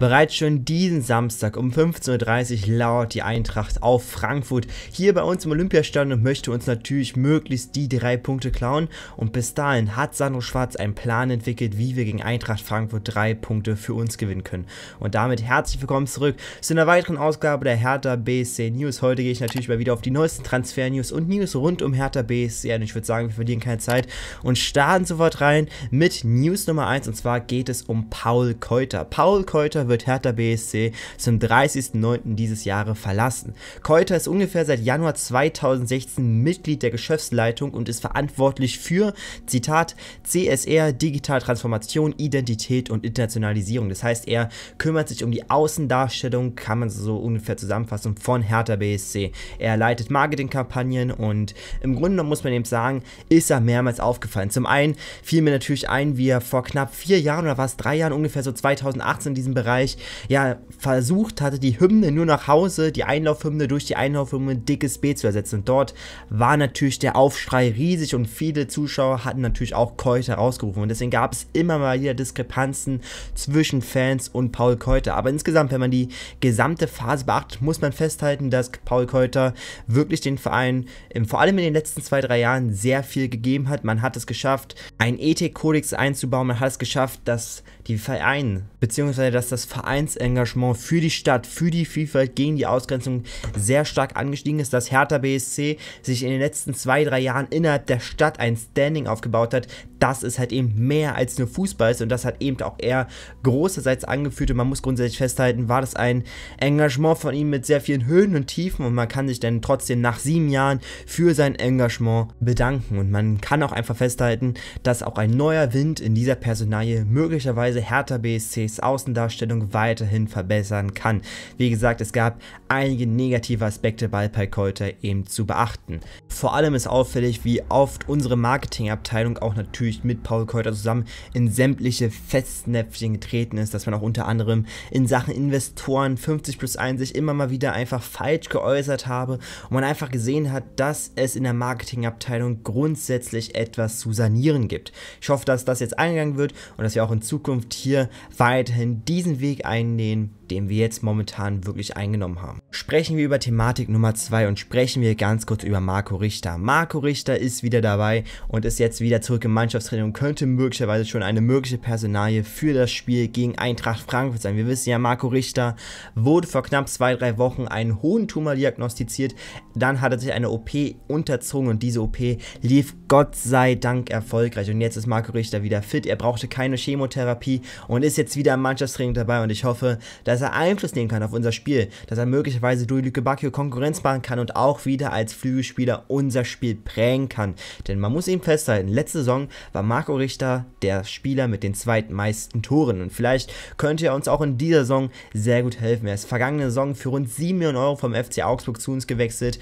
Bereits schon diesen Samstag um 15.30 Uhr lauert die Eintracht auf Frankfurt hier bei uns im Olympiastadion und möchte uns natürlich möglichst die drei Punkte klauen. Und bis dahin hat Sandro Schwarz einen Plan entwickelt, wie wir gegen Eintracht Frankfurt drei Punkte für uns gewinnen können. Und damit herzlich willkommen zurück zu einer weiteren Ausgabe der Hertha BSC News. Heute gehe ich natürlich mal wieder auf die neuesten Transfer-News und News rund um Hertha BSC. Und ich würde sagen, wir verlieren keine Zeit und starten sofort rein mit News Nummer 1. Und zwar geht es um Paul Keuter. Paul Keuter wird wird Hertha BSC zum 30.09. dieses Jahres verlassen. Keuter ist ungefähr seit Januar 2016 Mitglied der Geschäftsleitung und ist verantwortlich für, Zitat, CSR, Digitaltransformation, Identität und Internationalisierung. Das heißt, er kümmert sich um die Außendarstellung, kann man so ungefähr zusammenfassen, von Hertha BSC. Er leitet Marketingkampagnen und im Grunde muss man eben sagen, ist er mehrmals aufgefallen. Zum einen fiel mir natürlich ein, wie er vor knapp vier Jahren oder was, drei Jahren ungefähr so 2018 in diesem Bereich Österreich ja versucht hatte, die Hymne nur nach Hause, die Einlaufhymne durch die Einlaufhymne dickes B zu ersetzen. Und dort war natürlich der Aufschrei riesig und viele Zuschauer hatten natürlich auch Keuter rausgerufen. Und deswegen gab es immer mal wieder Diskrepanzen zwischen Fans und Paul Keuter. Aber insgesamt, wenn man die gesamte Phase beachtet, muss man festhalten, dass Paul Keuter wirklich den Verein ähm, vor allem in den letzten zwei, drei Jahren sehr viel gegeben hat. Man hat es geschafft, einen Ethikkodex einzubauen. Man hat es geschafft, dass die Vereine, beziehungsweise dass das Vereinsengagement für die Stadt, für die Vielfalt, gegen die Ausgrenzung sehr stark angestiegen ist, dass Hertha BSC sich in den letzten zwei, drei Jahren innerhalb der Stadt ein Standing aufgebaut hat, das ist halt eben mehr als nur Fußball ist und das hat eben auch er großerseits angeführt und man muss grundsätzlich festhalten, war das ein Engagement von ihm mit sehr vielen Höhen und Tiefen und man kann sich dann trotzdem nach sieben Jahren für sein Engagement bedanken und man kann auch einfach festhalten, dass auch ein neuer Wind in dieser Personalie möglicherweise Hertha BSCs Außendarstellung weiterhin verbessern kann. Wie gesagt, es gab einige negative Aspekte bei Palkeuter eben zu beachten. Vor allem ist auffällig, wie oft unsere Marketingabteilung auch natürlich mit Paul Keuter zusammen in sämtliche Festnäpfchen getreten ist, dass man auch unter anderem in Sachen Investoren 50 plus 1 sich immer mal wieder einfach falsch geäußert habe und man einfach gesehen hat, dass es in der Marketingabteilung grundsätzlich etwas zu sanieren gibt. Ich hoffe, dass das jetzt eingegangen wird und dass wir auch in Zukunft Zukunft hier weiterhin diesen Weg einnehmen den wir jetzt momentan wirklich eingenommen haben. Sprechen wir über Thematik Nummer 2 und sprechen wir ganz kurz über Marco Richter. Marco Richter ist wieder dabei und ist jetzt wieder zurück im Mannschaftstraining und könnte möglicherweise schon eine mögliche Personalie für das Spiel gegen Eintracht Frankfurt sein. Wir wissen ja, Marco Richter wurde vor knapp zwei, drei Wochen einen hohen Tumor diagnostiziert, dann hat er sich eine OP unterzogen und diese OP lief Gott sei Dank erfolgreich und jetzt ist Marco Richter wieder fit, er brauchte keine Chemotherapie und ist jetzt wieder im Mannschaftstraining dabei und ich hoffe, dass dass er Einfluss nehmen kann auf unser Spiel, dass er möglicherweise durch Luke Bacchio Konkurrenz machen kann und auch wieder als Flügelspieler unser Spiel prägen kann. Denn man muss ihm festhalten, letzte Saison war Marco Richter der Spieler mit den zweitmeisten Toren und vielleicht könnte er uns auch in dieser Saison sehr gut helfen. Er ist vergangene Saison für rund 7 Millionen Euro vom FC Augsburg zu uns gewechselt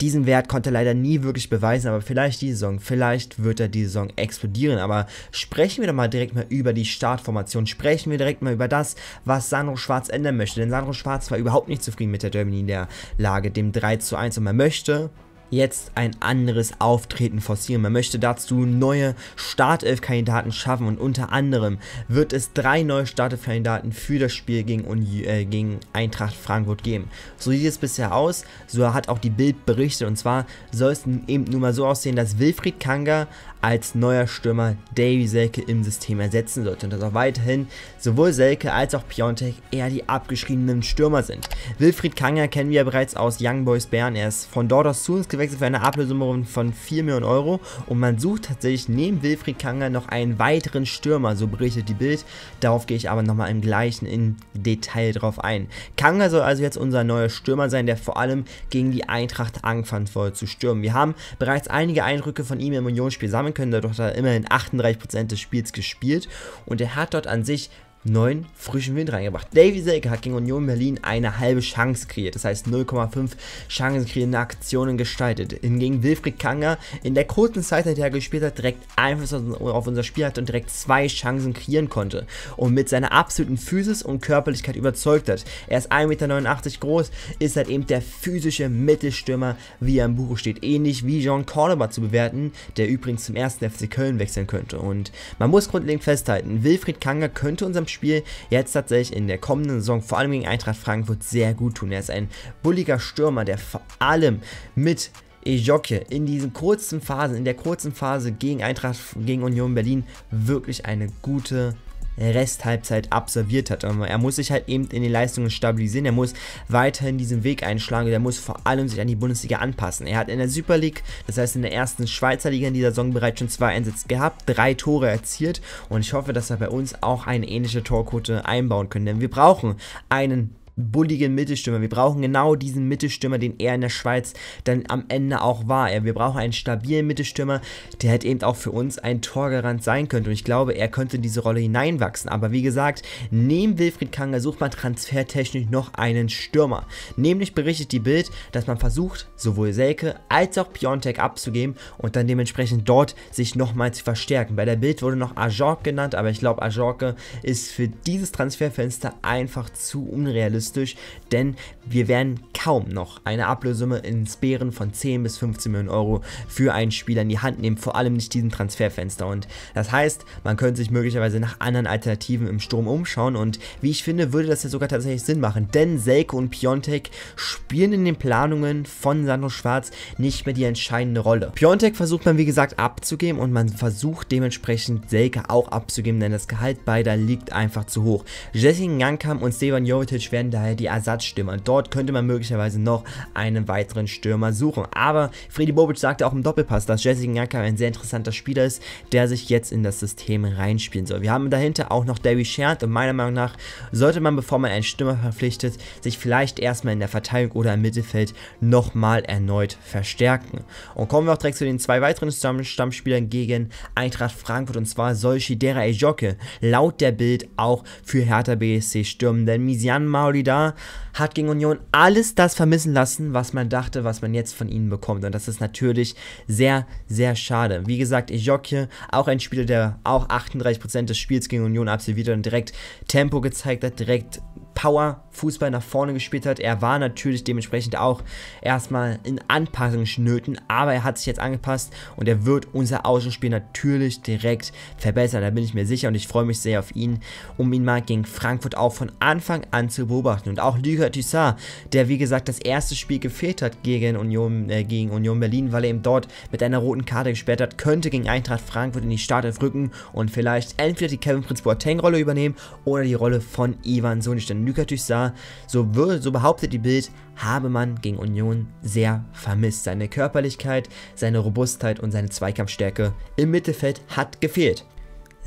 diesen Wert konnte er leider nie wirklich beweisen, aber vielleicht die Saison, vielleicht wird er die Saison explodieren. Aber sprechen wir doch mal direkt mal über die Startformation, sprechen wir direkt mal über das, was Sandro Schwarz ändern möchte. Denn Sandro Schwarz war überhaupt nicht zufrieden mit der Germany in der Lage, dem 3 zu 1 und man möchte jetzt ein anderes Auftreten forcieren. Man möchte dazu neue Startelf-Kandidaten schaffen und unter anderem wird es drei neue Startelf-Kandidaten für das Spiel gegen, Uni, äh, gegen Eintracht Frankfurt geben. So sieht es bisher aus, so hat auch die Bild berichtet und zwar soll es eben nun mal so aussehen, dass Wilfried Kanga als neuer Stürmer Davy Selke im System ersetzen sollte und dass auch weiterhin sowohl Selke als auch Piontek eher die abgeschriebenen Stürmer sind. Wilfried Kanger kennen wir ja bereits aus Young Boys Bern. Er ist von dort aus zu uns gewechselt für eine Ablösesumme von 4 Millionen Euro und man sucht tatsächlich neben Wilfried Kanger noch einen weiteren Stürmer, so berichtet die Bild. Darauf gehe ich aber nochmal im gleichen in Detail drauf ein. Kanger soll also jetzt unser neuer Stürmer sein, der vor allem gegen die Eintracht angefangen soll zu stürmen. Wir haben bereits einige Eindrücke von ihm im Unionsspiel sammeln können. Kölner doch da immerhin 38% des Spiels gespielt und er hat dort an sich neuen frischen Wind reingebracht. Davy Selke hat gegen Union Berlin eine halbe Chance kreiert, das heißt 0,5 Chancen kreierende Aktionen gestaltet. Hingegen Wilfried Kanger in der kurzen Zeit, in der er gespielt hat, direkt Einfluss auf unser Spiel hatte und direkt zwei Chancen kreieren konnte und mit seiner absoluten Physis und Körperlichkeit überzeugt hat. Er ist 1,89 Meter groß, ist halt eben der physische Mittelstürmer, wie er im Buch steht, ähnlich wie Jean Cordoba zu bewerten, der übrigens zum ersten FC Köln wechseln könnte. Und man muss grundlegend festhalten, Wilfried Kanger könnte unserem Spiel jetzt tatsächlich in der kommenden Saison, vor allem gegen Eintracht Frankfurt, sehr gut tun. Er ist ein bulliger Stürmer, der vor allem mit Ejoke in diesen kurzen Phasen, in der kurzen Phase gegen Eintracht, gegen Union Berlin wirklich eine gute Resthalbzeit absolviert hat. Er muss sich halt eben in den Leistungen stabilisieren, er muss weiterhin diesen Weg einschlagen, er muss vor allem sich an die Bundesliga anpassen. Er hat in der Super League, das heißt in der ersten Schweizer Liga in dieser Saison bereits schon zwei Einsätze gehabt, drei Tore erzielt und ich hoffe, dass wir bei uns auch eine ähnliche Torquote einbauen können, denn wir brauchen einen bulligen Mittelstürmer. Wir brauchen genau diesen Mittelstürmer, den er in der Schweiz dann am Ende auch war. Wir brauchen einen stabilen Mittelstürmer, der halt eben auch für uns ein Torgarant sein könnte. Und ich glaube, er könnte in diese Rolle hineinwachsen. Aber wie gesagt, neben Wilfried Kanga sucht man transfertechnisch noch einen Stürmer. Nämlich berichtet die Bild, dass man versucht, sowohl Selke als auch Piontek abzugeben und dann dementsprechend dort sich nochmal zu verstärken. Bei der Bild wurde noch Ajork genannt, aber ich glaube, Ajorke ist für dieses Transferfenster einfach zu unrealistisch realistisch, denn wir werden kaum noch eine Ablössumme in Sperren von 10 bis 15 Millionen Euro für einen Spieler in die Hand nehmen, vor allem nicht diesen Transferfenster. Und das heißt, man könnte sich möglicherweise nach anderen Alternativen im Sturm umschauen und wie ich finde, würde das ja sogar tatsächlich Sinn machen, denn Selke und Piontek spielen in den Planungen von Sandro Schwarz nicht mehr die entscheidende Rolle. Piontek versucht man wie gesagt abzugeben und man versucht dementsprechend Selke auch abzugeben, denn das Gehalt beider liegt einfach zu hoch. Jessing Jankam und Stefan Jovetic werden da daher die Ersatzstürmer. Dort könnte man möglicherweise noch einen weiteren Stürmer suchen. Aber Freddy Bobic sagte auch im Doppelpass, dass Jessica Nyaka ein sehr interessanter Spieler ist, der sich jetzt in das System reinspielen soll. Wir haben dahinter auch noch Davy Schert und meiner Meinung nach sollte man, bevor man einen Stürmer verpflichtet, sich vielleicht erstmal in der Verteidigung oder im Mittelfeld nochmal erneut verstärken. Und kommen wir auch direkt zu den zwei weiteren Stamm Stammspielern gegen Eintracht Frankfurt und zwar soll Shidera Ejoke laut der Bild auch für Hertha BSC stürmen, denn Misian Maoli da, hat gegen Union alles das vermissen lassen, was man dachte, was man jetzt von ihnen bekommt. Und das ist natürlich sehr, sehr schade. Wie gesagt, Ejokje, auch ein Spieler, der auch 38% des Spiels gegen Union absolviert hat und direkt Tempo gezeigt hat, direkt Power Fußball nach vorne gespielt hat. Er war natürlich dementsprechend auch erstmal in Anpassungsnöten, aber er hat sich jetzt angepasst und er wird unser Außenspiel natürlich direkt verbessern. Da bin ich mir sicher und ich freue mich sehr auf ihn, um ihn mal gegen Frankfurt auch von Anfang an zu beobachten. Und auch Luca Tissat, der wie gesagt das erste Spiel gefehlt hat gegen Union, äh, gegen Union Berlin, weil er eben dort mit einer roten Karte gesperrt hat, könnte gegen Eintracht Frankfurt in die Startelf rücken und vielleicht entweder die Kevin Prince Boateng-Rolle übernehmen oder die Rolle von Ivan Sonic. Denn Luca Tissat so, so behauptet die Bild, habe man gegen Union sehr vermisst. Seine Körperlichkeit, seine Robustheit und seine Zweikampfstärke im Mittelfeld hat gefehlt.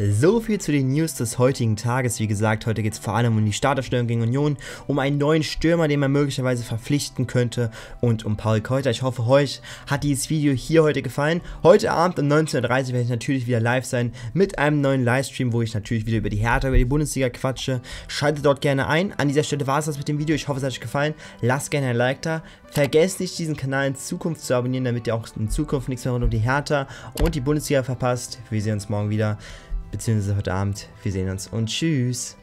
So viel zu den News des heutigen Tages. Wie gesagt, heute geht es vor allem um die Starterstellung gegen Union, um einen neuen Stürmer, den man möglicherweise verpflichten könnte und um Paul Keuter. Ich hoffe, euch hat dieses Video hier heute gefallen. Heute Abend um 19.30 Uhr werde ich natürlich wieder live sein mit einem neuen Livestream, wo ich natürlich wieder über die Hertha, über die Bundesliga quatsche. Schaltet dort gerne ein. An dieser Stelle war es das mit dem Video. Ich hoffe, es hat euch gefallen. Lasst gerne ein Like da. Vergesst nicht, diesen Kanal in Zukunft zu abonnieren, damit ihr auch in Zukunft nichts mehr rund um die Hertha und die Bundesliga verpasst. Wir sehen uns morgen wieder beziehungsweise heute Abend. Wir sehen uns und tschüss.